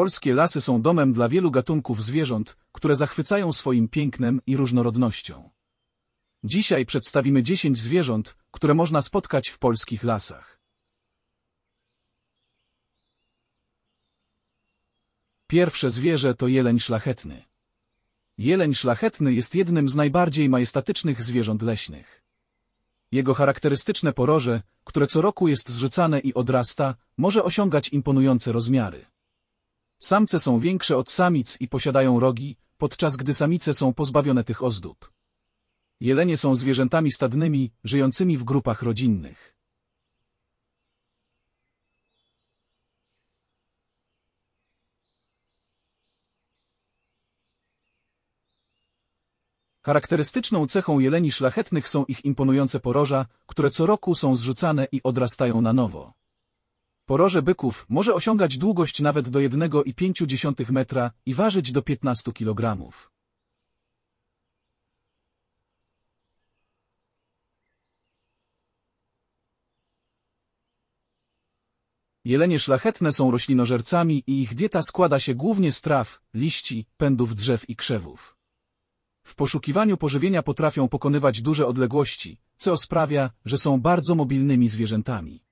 Polskie lasy są domem dla wielu gatunków zwierząt, które zachwycają swoim pięknem i różnorodnością. Dzisiaj przedstawimy 10 zwierząt, które można spotkać w polskich lasach. Pierwsze zwierzę to jeleń szlachetny. Jeleń szlachetny jest jednym z najbardziej majestatycznych zwierząt leśnych. Jego charakterystyczne poroże, które co roku jest zrzucane i odrasta, może osiągać imponujące rozmiary. Samce są większe od samic i posiadają rogi, podczas gdy samice są pozbawione tych ozdób. Jelenie są zwierzętami stadnymi, żyjącymi w grupach rodzinnych. Charakterystyczną cechą jeleni szlachetnych są ich imponujące poroża, które co roku są zrzucane i odrastają na nowo. Poroże byków może osiągać długość nawet do 1,5 metra i ważyć do 15 kg. Jelenie szlachetne są roślinożercami i ich dieta składa się głównie z traw, liści, pędów drzew i krzewów. W poszukiwaniu pożywienia potrafią pokonywać duże odległości, co sprawia, że są bardzo mobilnymi zwierzętami.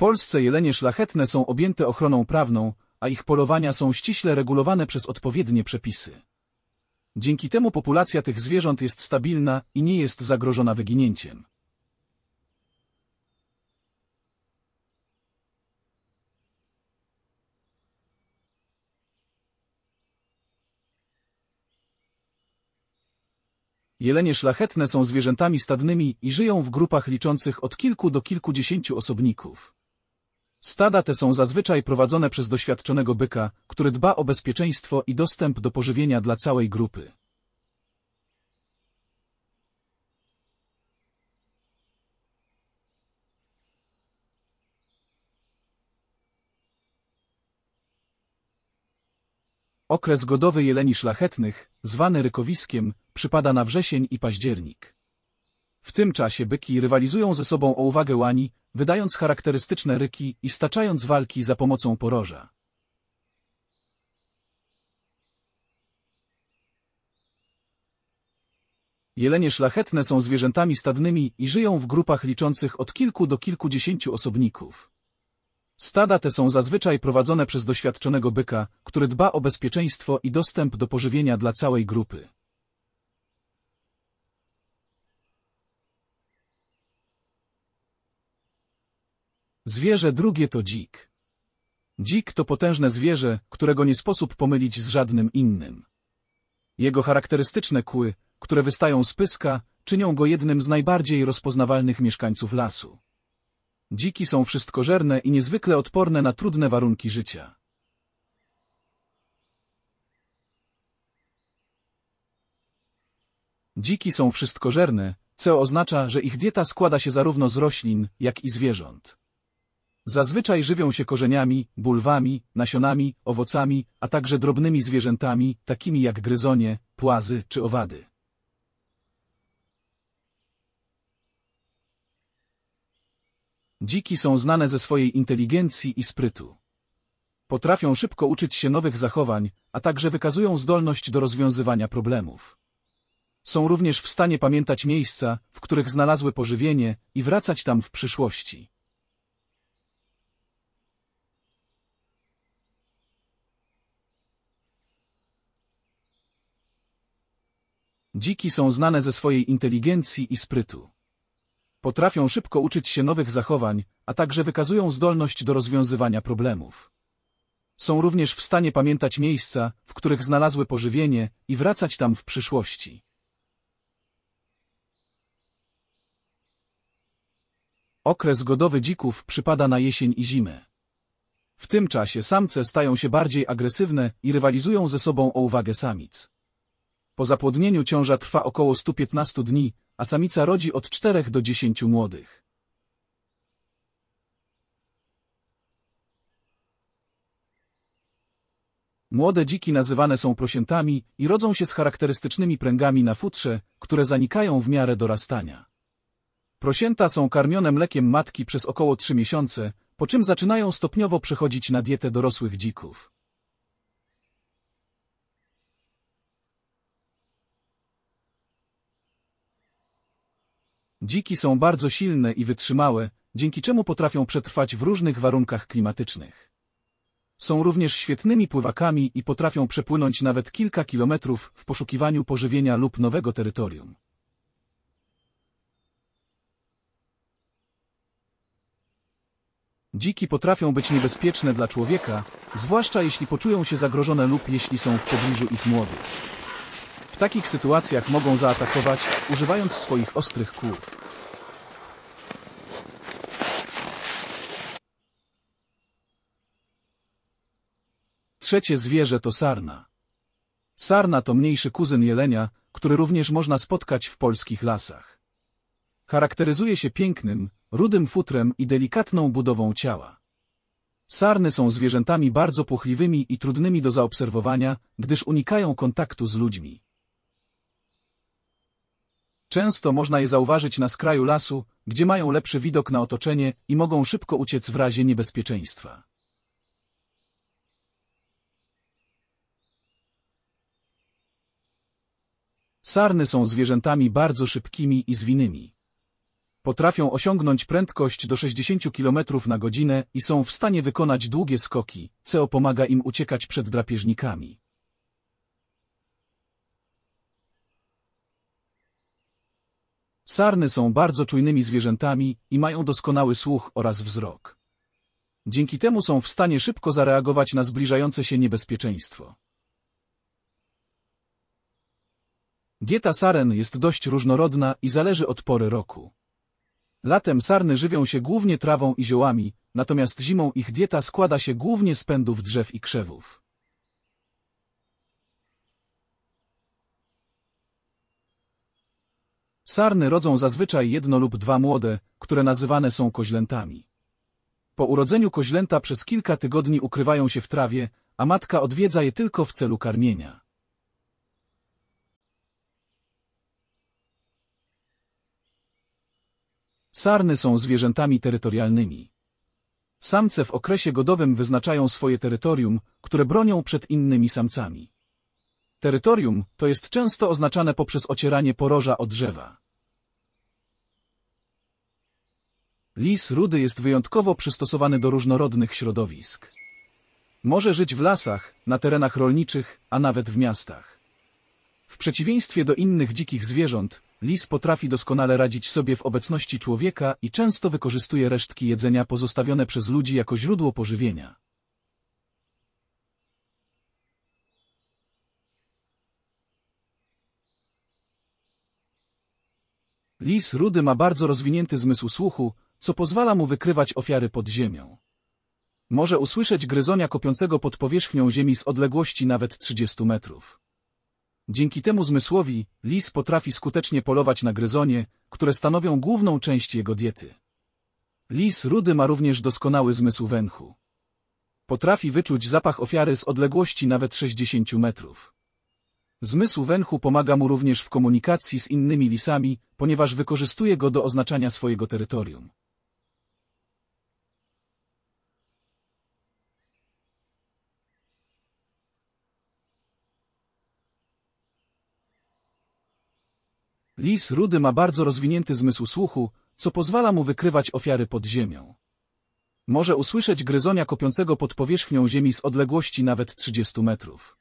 Polsce jelenie szlachetne są objęte ochroną prawną, a ich polowania są ściśle regulowane przez odpowiednie przepisy. Dzięki temu populacja tych zwierząt jest stabilna i nie jest zagrożona wyginięciem. Jelenie szlachetne są zwierzętami stadnymi i żyją w grupach liczących od kilku do kilkudziesięciu osobników. Stada te są zazwyczaj prowadzone przez doświadczonego byka, który dba o bezpieczeństwo i dostęp do pożywienia dla całej grupy. Okres godowy jeleni szlachetnych, zwany rykowiskiem, przypada na wrzesień i październik. W tym czasie byki rywalizują ze sobą o uwagę łani, wydając charakterystyczne ryki i staczając walki za pomocą poroża. Jelenie szlachetne są zwierzętami stadnymi i żyją w grupach liczących od kilku do kilkudziesięciu osobników. Stada te są zazwyczaj prowadzone przez doświadczonego byka, który dba o bezpieczeństwo i dostęp do pożywienia dla całej grupy. Zwierzę drugie to dzik. Dzik to potężne zwierzę, którego nie sposób pomylić z żadnym innym. Jego charakterystyczne kły, które wystają z pyska, czynią go jednym z najbardziej rozpoznawalnych mieszkańców lasu. Dziki są wszystkożerne i niezwykle odporne na trudne warunki życia. Dziki są wszystkożerne, co oznacza, że ich dieta składa się zarówno z roślin, jak i zwierząt. Zazwyczaj żywią się korzeniami, bulwami, nasionami, owocami, a także drobnymi zwierzętami, takimi jak gryzonie, płazy czy owady. Dziki są znane ze swojej inteligencji i sprytu. Potrafią szybko uczyć się nowych zachowań, a także wykazują zdolność do rozwiązywania problemów. Są również w stanie pamiętać miejsca, w których znalazły pożywienie i wracać tam w przyszłości. Dziki są znane ze swojej inteligencji i sprytu. Potrafią szybko uczyć się nowych zachowań, a także wykazują zdolność do rozwiązywania problemów. Są również w stanie pamiętać miejsca, w których znalazły pożywienie i wracać tam w przyszłości. Okres godowy dzików przypada na jesień i zimę. W tym czasie samce stają się bardziej agresywne i rywalizują ze sobą o uwagę samic. Po zapłodnieniu ciąża trwa około 115 dni, a samica rodzi od 4 do 10 młodych. Młode dziki nazywane są prosiętami i rodzą się z charakterystycznymi pręgami na futrze, które zanikają w miarę dorastania. Prosięta są karmione mlekiem matki przez około 3 miesiące, po czym zaczynają stopniowo przechodzić na dietę dorosłych dzików. Dziki są bardzo silne i wytrzymałe, dzięki czemu potrafią przetrwać w różnych warunkach klimatycznych. Są również świetnymi pływakami i potrafią przepłynąć nawet kilka kilometrów w poszukiwaniu pożywienia lub nowego terytorium. Dziki potrafią być niebezpieczne dla człowieka, zwłaszcza jeśli poczują się zagrożone lub jeśli są w pobliżu ich młodych takich sytuacjach mogą zaatakować, używając swoich ostrych kłów. Trzecie zwierzę to sarna. Sarna to mniejszy kuzyn jelenia, który również można spotkać w polskich lasach. Charakteryzuje się pięknym, rudym futrem i delikatną budową ciała. Sarny są zwierzętami bardzo puchliwymi i trudnymi do zaobserwowania, gdyż unikają kontaktu z ludźmi. Często można je zauważyć na skraju lasu, gdzie mają lepszy widok na otoczenie i mogą szybko uciec w razie niebezpieczeństwa. Sarny są zwierzętami bardzo szybkimi i zwinnymi. Potrafią osiągnąć prędkość do 60 km na godzinę i są w stanie wykonać długie skoki, co pomaga im uciekać przed drapieżnikami. Sarny są bardzo czujnymi zwierzętami i mają doskonały słuch oraz wzrok. Dzięki temu są w stanie szybko zareagować na zbliżające się niebezpieczeństwo. Dieta saren jest dość różnorodna i zależy od pory roku. Latem sarny żywią się głównie trawą i ziołami, natomiast zimą ich dieta składa się głównie z pędów drzew i krzewów. Sarny rodzą zazwyczaj jedno lub dwa młode, które nazywane są koźlętami. Po urodzeniu koźlęta przez kilka tygodni ukrywają się w trawie, a matka odwiedza je tylko w celu karmienia. Sarny są zwierzętami terytorialnymi. Samce w okresie godowym wyznaczają swoje terytorium, które bronią przed innymi samcami. Terytorium to jest często oznaczane poprzez ocieranie poroża od drzewa. Lis rudy jest wyjątkowo przystosowany do różnorodnych środowisk. Może żyć w lasach, na terenach rolniczych, a nawet w miastach. W przeciwieństwie do innych dzikich zwierząt, lis potrafi doskonale radzić sobie w obecności człowieka i często wykorzystuje resztki jedzenia pozostawione przez ludzi jako źródło pożywienia. Lis rudy ma bardzo rozwinięty zmysł słuchu, co pozwala mu wykrywać ofiary pod ziemią. Może usłyszeć gryzonia kopiącego pod powierzchnią ziemi z odległości nawet 30 metrów. Dzięki temu zmysłowi lis potrafi skutecznie polować na gryzonie, które stanowią główną część jego diety. Lis rudy ma również doskonały zmysł węchu. Potrafi wyczuć zapach ofiary z odległości nawet 60 metrów. Zmysł węchu pomaga mu również w komunikacji z innymi lisami, ponieważ wykorzystuje go do oznaczania swojego terytorium. Lis rudy ma bardzo rozwinięty zmysł słuchu, co pozwala mu wykrywać ofiary pod ziemią. Może usłyszeć gryzonia kopiącego pod powierzchnią ziemi z odległości nawet 30 metrów.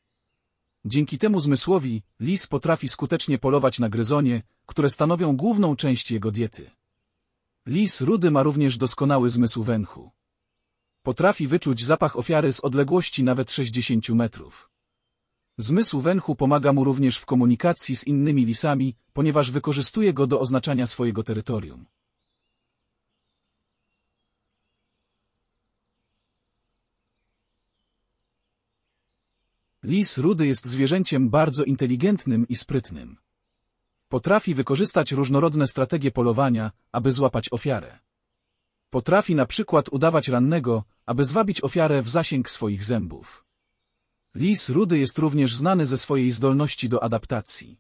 Dzięki temu zmysłowi lis potrafi skutecznie polować na gryzonie, które stanowią główną część jego diety. Lis rudy ma również doskonały zmysł węchu. Potrafi wyczuć zapach ofiary z odległości nawet 60 metrów. Zmysł węchu pomaga mu również w komunikacji z innymi lisami, ponieważ wykorzystuje go do oznaczania swojego terytorium. Lis rudy jest zwierzęciem bardzo inteligentnym i sprytnym. Potrafi wykorzystać różnorodne strategie polowania, aby złapać ofiarę. Potrafi na przykład udawać rannego, aby zwabić ofiarę w zasięg swoich zębów. Lis rudy jest również znany ze swojej zdolności do adaptacji.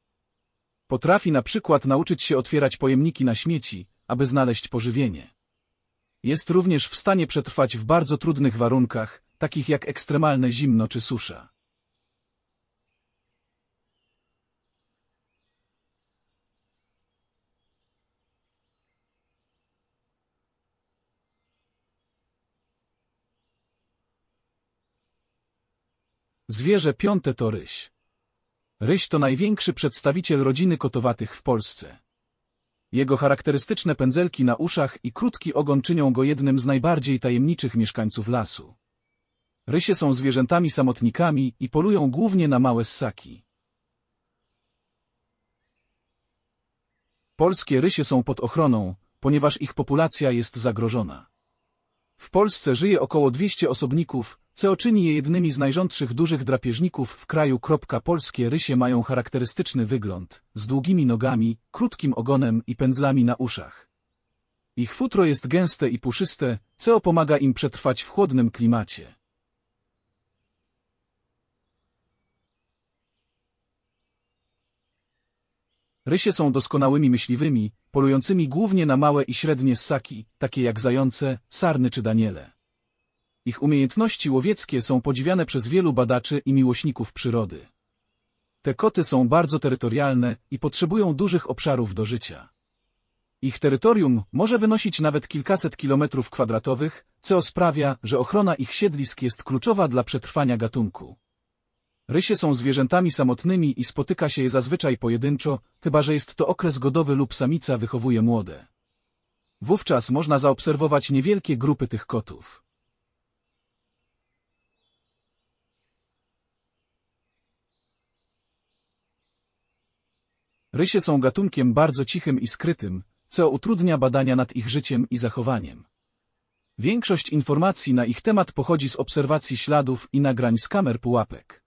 Potrafi na przykład nauczyć się otwierać pojemniki na śmieci, aby znaleźć pożywienie. Jest również w stanie przetrwać w bardzo trudnych warunkach, takich jak ekstremalne zimno czy susza. Zwierzę piąte to ryś. Ryś to największy przedstawiciel rodziny kotowatych w Polsce. Jego charakterystyczne pędzelki na uszach i krótki ogon czynią go jednym z najbardziej tajemniczych mieszkańców lasu. Rysie są zwierzętami samotnikami i polują głównie na małe ssaki. Polskie rysie są pod ochroną, ponieważ ich populacja jest zagrożona. W Polsce żyje około 200 osobników, co czyni je jednymi z najrządszych dużych drapieżników w kraju. Polskie rysie mają charakterystyczny wygląd, z długimi nogami, krótkim ogonem i pędzlami na uszach. Ich futro jest gęste i puszyste, co pomaga im przetrwać w chłodnym klimacie. Rysie są doskonałymi myśliwymi, polującymi głównie na małe i średnie ssaki, takie jak zające, sarny czy daniele. Ich umiejętności łowieckie są podziwiane przez wielu badaczy i miłośników przyrody. Te koty są bardzo terytorialne i potrzebują dużych obszarów do życia. Ich terytorium może wynosić nawet kilkaset kilometrów kwadratowych, co sprawia, że ochrona ich siedlisk jest kluczowa dla przetrwania gatunku. Rysie są zwierzętami samotnymi i spotyka się je zazwyczaj pojedynczo, chyba że jest to okres godowy lub samica wychowuje młode. Wówczas można zaobserwować niewielkie grupy tych kotów. Rysie są gatunkiem bardzo cichym i skrytym, co utrudnia badania nad ich życiem i zachowaniem. Większość informacji na ich temat pochodzi z obserwacji śladów i nagrań z kamer pułapek.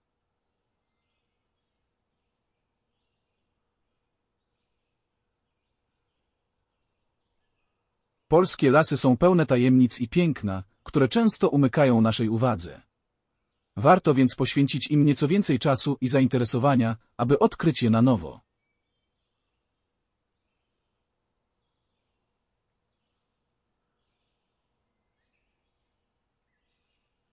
Polskie lasy są pełne tajemnic i piękna, które często umykają naszej uwadze. Warto więc poświęcić im nieco więcej czasu i zainteresowania, aby odkryć je na nowo.